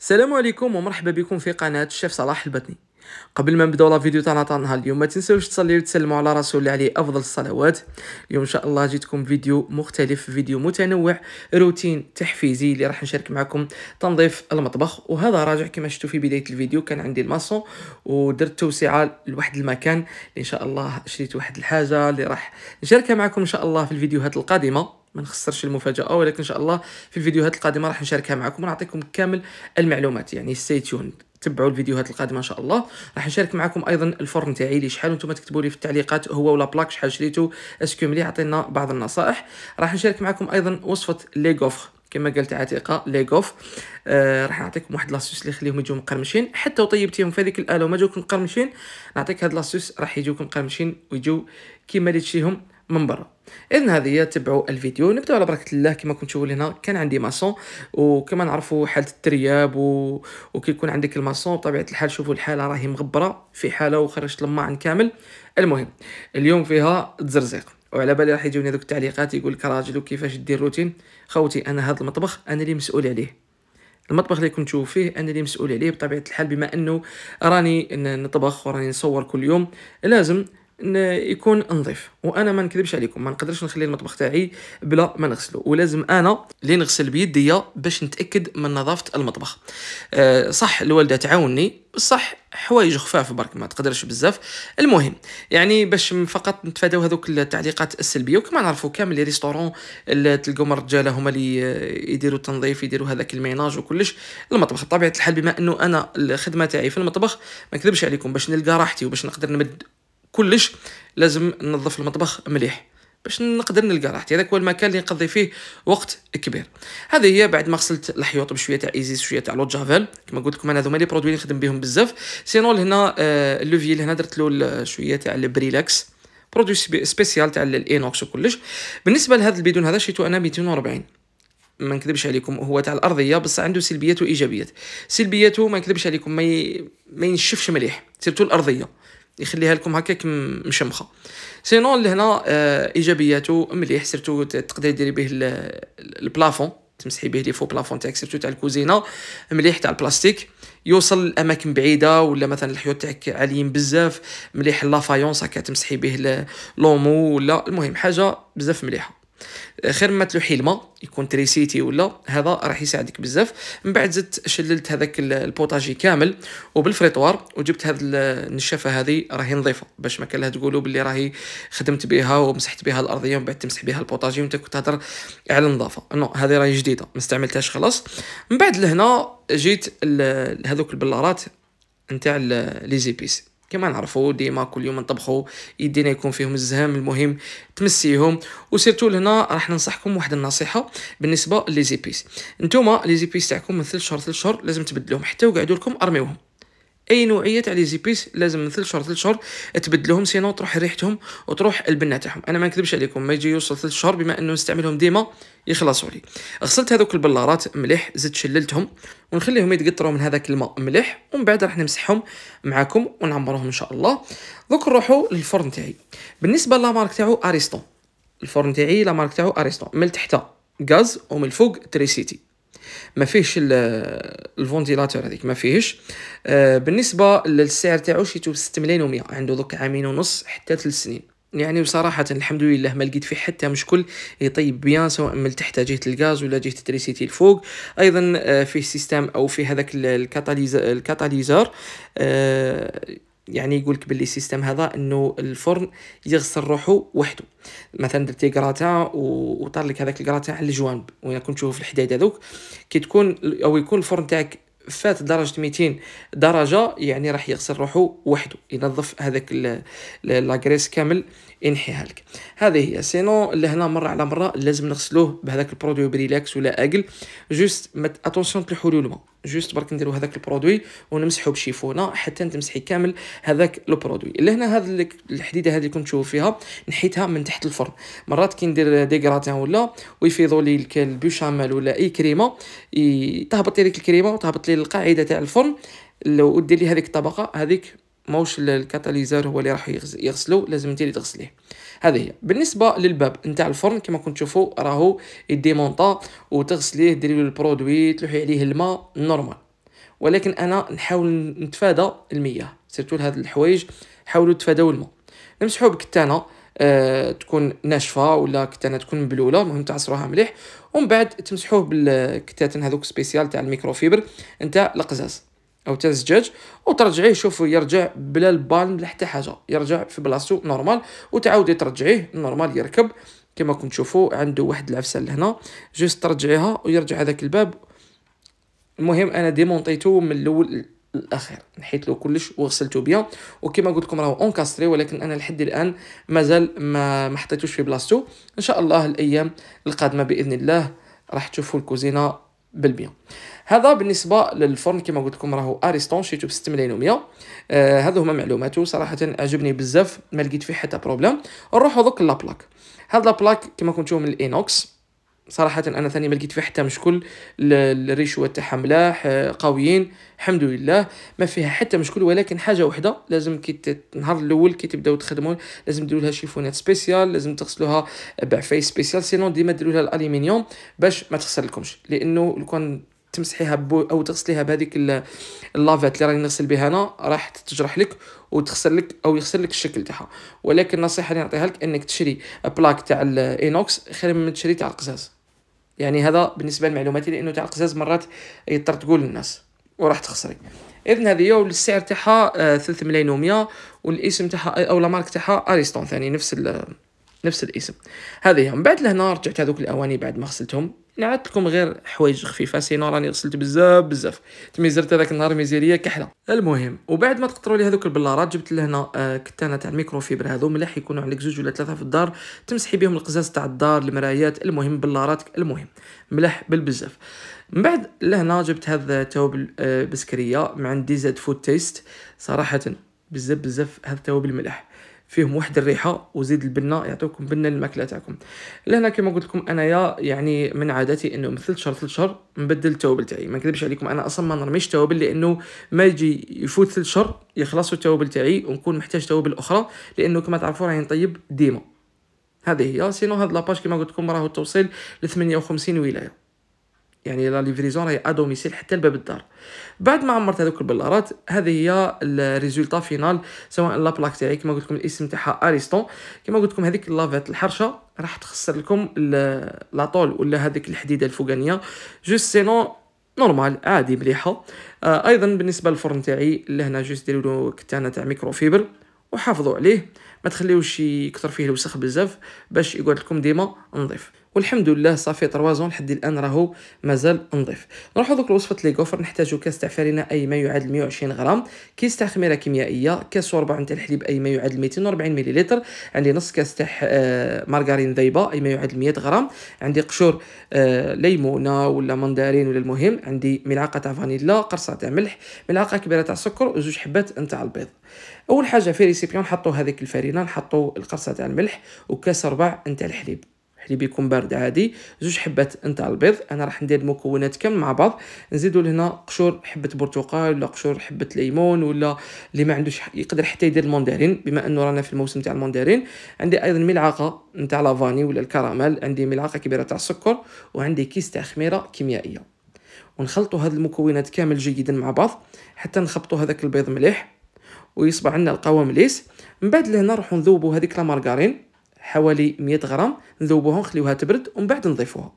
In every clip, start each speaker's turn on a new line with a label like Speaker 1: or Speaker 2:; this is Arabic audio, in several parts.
Speaker 1: السلام عليكم ومرحبا بكم في قناه الشيف صلاح البطني قبل ما نبداو لا فيديو تاعنا تاع نهار اليوم ما تنساوش تصليو وتسلموا على رسول الله عليه افضل الصلوات اليوم ان شاء الله جيتكم فيديو مختلف فيديو متنوع روتين تحفيزي اللي راح نشارك معكم تنظيف المطبخ وهذا راجع كما شفتوا في بدايه الفيديو كان عندي الماسون ودرت توسعه لواحد المكان ان شاء الله شريت واحد الحاجه اللي راح نشاركها معكم ان شاء الله في الفيديوهات القادمه ما نخسرش المفاجاه ولكن ان شاء الله في الفيديوهات القادمه راح نشاركها معكم ونعطيكم كامل المعلومات يعني ستي تيوند تبعوا الفيديوهات القادمه ان شاء الله راح نشارك معكم ايضا الفرن تاعي اللي شحال وانتم تكتبوا لي في التعليقات هو ولا بلاك شحال شريتو اسكو ملي عطينا بعض النصائح راح نشارك معكم ايضا وصفه لي كما قالت عتيقه ليغوف آه راح نعطيكم واحد لاسوس اللي يخليهم يجيو مقرمشين حتى وطيبتيهم في هذيك الاله وما جاوك مقرمشين نعطيك هاد لاسوس راح يجيوك مقرمشين ويجيو كيما اللي تشيهم من برا اذن هذه هي تبعوا الفيديو نبداو على بركه الله كما كنتم تشوفوا هنا كان عندي ماسون وكما نعرفوا حاله الترياب و... يكون عندك الماسون بطبيعه الحال شوفوا الحاله راهي مغبره في حاله وخرجت الماعن كامل المهم اليوم فيها تزرزيق وعلى بالي راح يجوني ذوك التعليقات يقول لك راجل وكيفاش دير روتين خوتي انا هذا المطبخ انا اللي مسؤول عليه المطبخ اللي كنت نشوف فيه انا اللي مسؤول عليه بطبيعه الحال بما انه راني نطبخ وراني نصور كل يوم لازم يكون نظيف وانا ما نكذبش عليكم ما نقدرش نخلي المطبخ تاعي بلا ما نغسله ولازم انا اللي نغسل بيدي باش نتاكد من نظافه المطبخ آه، صح الوالده تعاوني بصح حوايج خفاف برك ما تقدرش بزاف المهم يعني باش فقط نتفاداو هذوك التعليقات السلبيه وكما نعرفوا كامل لي ريستورون تلقاهم الرجاله هما اللي يديروا التنظيف يديروا هذاك الميناج وكلش المطبخ بطبيعه الحال بما انه انا الخدمه تاعي في المطبخ ما نكذبش عليكم باش نلقى راحتي وباش نقدر نمد كلش لازم ننظف المطبخ مليح باش نقدر نلقى راحتي هذاك هو المكان اللي نقضي فيه وقت كبير هذه هي بعد ما غسلت الحيوط بشويه تاع ايزيس شويه تاع لو جافيل كما قلت لكم انا هذوما لي برودوي اللي نخدم بهم بزاف سينو لهنا آه اللي لهنا درت له شويه تاع البريلاكس برودوي سبيسيال تاع الانوكس وكلش بالنسبه لهذا البيدون هذا شريته انا 240 ما نكذبش عليكم هو تاع الارضيه بصح عنده سلبيات وايجابيات سلبياته ما نكذبش عليكم ما ي... ما ينشفش مليح سيرتو الارضيه يخليها لكم هكاك مشمخه سينون لهنا آه، ايجابياته مليح سيرتو تقدري ديري به البلافون تمسحي به لي فو بلافون تاعك سيرتو تاع الكوزينه مليح تاع البلاستيك يوصل لاماكن بعيده ولا مثلا الحيوط تاعك عاليين بزاف مليح لافايونس هكا تمسحي به لومو ولا المهم حاجه بزاف مليحه خير ما تلوحي الماء يكون تريسيتي ولا هذا راح يساعدك بزاف من بعد زدت شللت هذاك البوطاجي كامل وبالفريطوار وجبت هذه النشافه هذه راهي نظيفه باش ما كان لها تقولوا باللي راهي خدمت بها ومسحت بها الارضيه ومن بعد تمسح بها البوطاجي وانت كنت تهضر على النظافه نو هذه راهي جديده ما استعملتهاش خلاص من بعد لهنا جيت هذوك البلارات نتاع لي زيبيس كما نعرفوا ديما كل يوم نطبخوا يدينا يكون فيهم الزهام المهم تمسيهم وسيرتو لهنا راح ننصحكم واحد النصيحه بالنسبه لي زيبيس نتوما لي زيبيس تاعكم من 3 شهور 3 شهور لازم تبدلوهم حتى وقعدوا لكم ارميوهم اي نوعيه تاع لي زيبيس لازم من ثلاث شهور ثلاث شهور تبدلهم سينو تروح ريحتهم وتروح البنه تاعهم انا ما نكذبش عليكم ما يجي يوصل ثلاث شهور بما انه نستعملهم ديما يخلصوا لي غسلت هذوك البلارات مليح زدت شللتهم ونخليهم يتقطروا من هذاك الماء مليح ومن بعد راح نمسحهم معاكم ونعمرهم ان شاء الله دوك نروحوا للفرن تاعي بالنسبه لامارك تاعو اريستون الفرن تاعي لامارك تاعو اريستون من تحت غاز ومن الفوق تريسيتي ما فيهش الفونتيلاتور هذيك ما فيهش آه، بالنسبه للسعر تاعو شي ب 6 ملايين و100 عنده دوك عامين ونص حتى 3 سنين يعني بصراحة الحمد لله ما لقيت فيه حتى مشكل يطيب بيان سواء من تحت جهة الغاز ولا جهة التريسيتي الفوق أيضا آه، فيه سيستم أو في هذاك الكاتاليزر آه، يعني يقولك باللي السيستم هذا انه الفرن يغسل روحه وحده مثلا درتي غراتا وطار لك هذاك الغراتا على الجوانب وين كنت تشوف الحديد هذوك كي تكون او يكون الفرن تاعك فات درجه 200 درجه يعني راح يغسل روحه وحده ينظف هذاك لاغريس كامل ينحيها لك هذه هي سينو لهنا مره على مره لازم نغسلوه بهذاك البرودوي بريلاكس ولا اقل جوست اتونسيون تلوحوا له الماء جوست برك نديرو هذاك البرودوي ونمسحو بشيفونه حتى تمسحي كامل هذاك البرودوي لهنا هذا الحديده هذه كنت تشوف فيها نحيتها من تحت الفرن مرات كي ندير دي غراتان ولا ويفيضوا لي البيشاميل ولا اي كريمه تهبط لي ديك الكريمه وتهبط لي القاعده تاع الفرن لو دير لي هذيك الطبقه هذيك ماهوش الكاتاليزر هو اللي راح يغسلو لازم انت اللي تغسليه هذه هي بالنسبه للباب نتاع الفرن كما كنت تشوفوا راهو ديمونطا وتغسليه ديري له البرودوي تلوحي عليه الماء نورمال ولكن انا نحاول نتفادى المياه سيرتو لهاد الحوايج حاولوا تفاداو الماء نمسحوه بكتانه أه تكون ناشفه ولا كتانه تكون مبلوله المهم تعصروها مليح ومن بعد تمسحوه بالكتاتن هذوك سبيسيال تاع الميكروفيبر نتاع القزاز او تا الزجاج وترجعيه شوفوا يرجع بلا البال بلا حتى حاجه يرجع في بلاصتو نورمال وتعاودي ترجعيه نورمال يركب كما كنت تشوفوا عنده واحد العفسه لهنا جوست ترجعيها ويرجع هذاك الباب المهم انا ديمونطيتو من الاول الاخير نحيت له كلش وغسلته بيان وكما قلت لكم راهو اونكاستري ولكن انا لحد الان مازال ما ما حطيتوش في بلاصتو ان شاء الله الايام القادمه باذن الله راح تشوفوا الكوزينه بالبيان هذا بالنسبه للفرن كما قلت لكم راهو اريستون شريته ب ملايين و آه هذو هما معلوماته صراحه عجبني بزاف ما لقيت فيه حتى بروبليم نروحو دوك لابلاك هاد لابلاك كما كنتو من الاينوكس صراحة أنا ثاني ما لقيت فيه حتى مشكل الريشوة تاعها ملاح آه، قويين الحمد لله ما فيها حتى مشكل ولكن حاجة وحدة لازم كي النهار الأول كي تبداو تخدموا لازم ديروا لها شيفونات سبيسيال لازم تغسلوها بعفايس سبيسيال سينون ديما ديروا لها الألمنيوم باش ما تخسر لكمش لأنه لو كان تمسحيها بو او تغسليها بهذيك اللافات اللي راني نغسل بها انا راح تجرح لك وتخسر لك او يخسر لك الشكل تاعها ولكن النصيحه اللي نعطيها لك انك تشري بلاك تاع الاينوكس خير من تشري تاع القزاز يعني هذا بالنسبه لمعلوماتي لانه تاع القزاز مرات يضطر تقول للناس وراح تخسري اذن هذه هي والسعر تاعها 3 آه، ملايين و100 والاسم تاعها آه، او لا مارك تاعها اريستون ثاني نفس نفس الاسم هذه من بعد لهنا رجعت هذوك الاواني بعد ما غسلتهم انا لكم غير حوايج خفيفه سينو راني غسلت بزاف بزاف تمي زرت هذاك النهار ميزيريه كحله المهم وبعد ما تقطروا لي هذوك البلارات جبت لهنا آه، كتانه تاع الميكرو فيبر هذو ملاح يكونوا عندك زوج ولا ثلاثه في الدار تمسحي بهم القزاز تاع الدار المرايات المهم بلاراتك المهم ملاح بالبزاف من بعد لهنا جبت هذا التوابل البسكريه بسكريه مع عندي زاد فود تيست صراحه بزاف بزاف هذا التوابل ملاح فيهم واحد الريحه وزيد البنه يعطيوكم بنه للماكله تاعكم لهنا كما قلت لكم انايا يعني من عادتي انه من ثلث شهر ثلث شهر نبدل التوابل تاعي ما نكذبش عليكم انا اصلا ما نرميش توابل لانه ما يجي يفوت ثلث شهر يخلصوا التوابل تاعي ونكون محتاج توابل اخرى لانه كما تعرفوا راهي نطيب ديما هذه هي سينو هاد لاباج كما قلت لكم راهو التوصيل ل 58 ولايه يعني لا ليفريزون راهي ادوميسيل حتى لباب الدار بعد ما عمرت هذوك البلارات هذه هي الريزولتا فينال سواء لا بلاك تاعي كما قلت لكم الاسم تاعها اريستون كما قلت لكم هذيك لافيت الحرشه راح تخسر لكم لاطول ولا هذيك الحديده الفوقانيه جوست سينو نورمال عادي مليحه آه ايضا بالنسبه للفرن تاعي لهنا جوست ديروا له كتانه تاع ميكرو فيبر وحافظوا عليه ما تخليوش يكثر فيه الوسخ بزاف باش يقعد لكم ديما نظيف والحمد لله صافي طروازون لحد الان راهو مازال نظيف نروحو دوك لوصفه لي غوفر نحتاجو كاس تاع فرينه اي ما يعادل 120 غرام كيس تاع خميره كيميائيه كاس وربع تاع الحليب اي ما يعادل 240 مليلتر عندي نص كاس تاع آه، مارغرين ذايبه اي ما يعادل 100 غرام عندي قشور آه، ليمونه ولا مندرين ولا المهم عندي ملعقه تاع فانيلا قرصه تاع ملح ملعقه كبيره تاع سكر وزوج حبات نتاع البيض اول حاجه في ريسيبيون نحطو هذيك الفرينه نحطو القرصه تاع الملح وكاس ربع نتاع الحليب اللي بيكون بارد عادي زوج حبات نتاع البيض انا راح ندير المكونات كامل مع بعض نزيدوا لهنا قشور حبه برتقال ولا قشور حبه ليمون ولا اللي ما عندوش يقدر حتى يدير الموندارين بما انه رانا في الموسم تاع الموندارين عندي ايضا ملعقه نتاع لافاني ولا الكراميل عندي ملعقه كبيره تاع السكر وعندي كيس تاع خميره كيميائيه ونخلطوا هاد المكونات كامل جيدا مع بعض حتى نخبطوا هذاك البيض مليح ويصبح عندنا القوام ليس من بعد لهنا نروحوا نذوبوا هذيك لا مارغرين حوالي 100 غرام نذوبوها ونخليوها تبرد ومن بعد نضيفوها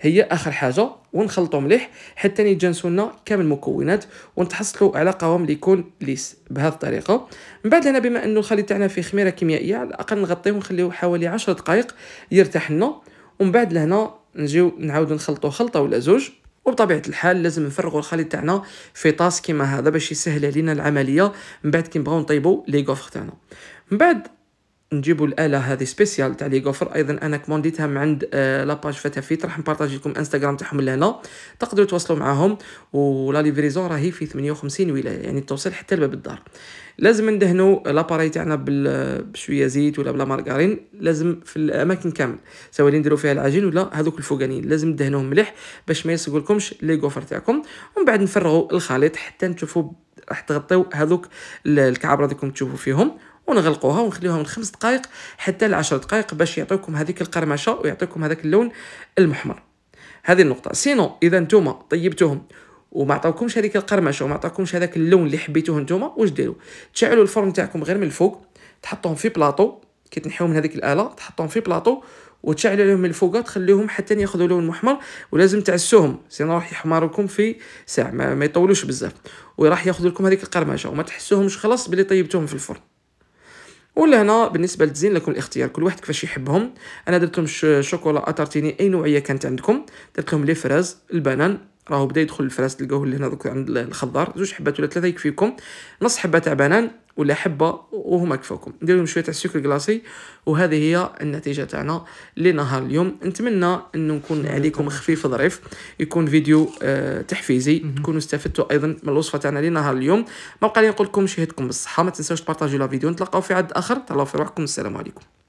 Speaker 1: هي اخر حاجه ونخلطو مليح حتى يتجانسوا لنا كامل المكونات ونتحصلوا على قوام اللي يكون ليس بهذه الطريقه من بعد انا بما انه الخليط تاعنا فيه خميره كيميائيه على الاقل نغطيه ونخليه حوالي 10 دقائق يرتاح لنا ومن بعد لهنا نجيو نعاودو نخلطو خلطه ولا زوج وبطبيعه الحال لازم نفرغوا الخليط تاعنا في طاس كيما هذا باش يسهل علينا العمليه من بعد نبغاو نطيبوا لي غوفر تاعنا من بعد نجيبوا الاله هذه سبيسيال تاع لي غوفر ايضا انا كومونديتها من عند آه لاباج فتافيت راح نبارطاجي لكم انستغرام تاعهم لهنا تقدروا تواصلوا معاهم ولا ليفريزون راهي في 58 ولايه يعني توصل حتى لباب الدار لازم ندهنوا لاباري تاعنا بشويه زيت ولا بلا مارغرين لازم في الاماكن كامل سواء اللي نديروا فيها العجين ولا هذوك الفوقانيين لازم ندهنوهم مليح باش ما يسقولكمش لي غوفر تاعكم ومن بعد نفرغوا الخليط حتى نشوفوا راح تغطيو هذوك الكعب راكم تشوفوا فيهم ونغلقوها ونخليوها من خمس دقائق حتى لعشر دقائق باش يعطيوكم هذيك القرمشه ويعطيكم هذاك اللون المحمر هذه النقطه سينو اذا نتوما طيبتوهم وما عطاوكمش هذيك القرمشه وما عطاوكمش هذاك اللون اللي حبيتوه نتوما واش ديروا تشعلوا الفرن تاعكم غير من الفوق تحطوهم في بلاطو كي تنحيو من هذيك الاله تحطوهم في بلاطو وتشعلوا لهم من الفوق تخليهم حتى ياخذوا لون محمر ولازم تعسوهم سينو راح يحمركم في ساعه ما, ما يطولوش بزاف وراح ياخذ لكم هذيك القرمشه وما تحسوهمش خلاص بلي طيبتوهم في الفرن ولهنا بالنسبه للتزيين لكم الاختيار كل واحد كيفاش يحبهم انا درت لهم شوكولا اتارتيني اي نوعيه كانت عندكم درت لهم لي فراز البنان راهو بدا يدخل الفراز تلقاوه هنا دوك عند الخضار زوج حبات ولا ثلاثه يكفيكم نص حبه تاع بنان ولا حبه وهما كفاكم ندير لهم شويه تاع السكر كلاصي وهذه هي النتيجه تاعنا لنهار اليوم نتمنى انه نكون نعم. عليكم خفيف ظريف يكون فيديو آه تحفيزي تكونوا استفدتوا ايضا من الوصفه تاعنا لنهار اليوم ما بقى لي نقول لكم شهدكم بالصحه ما تنساوش تبارطاجيو لا فيديو نتلاقاو في عد اخر تهلاو في روحكم السلام عليكم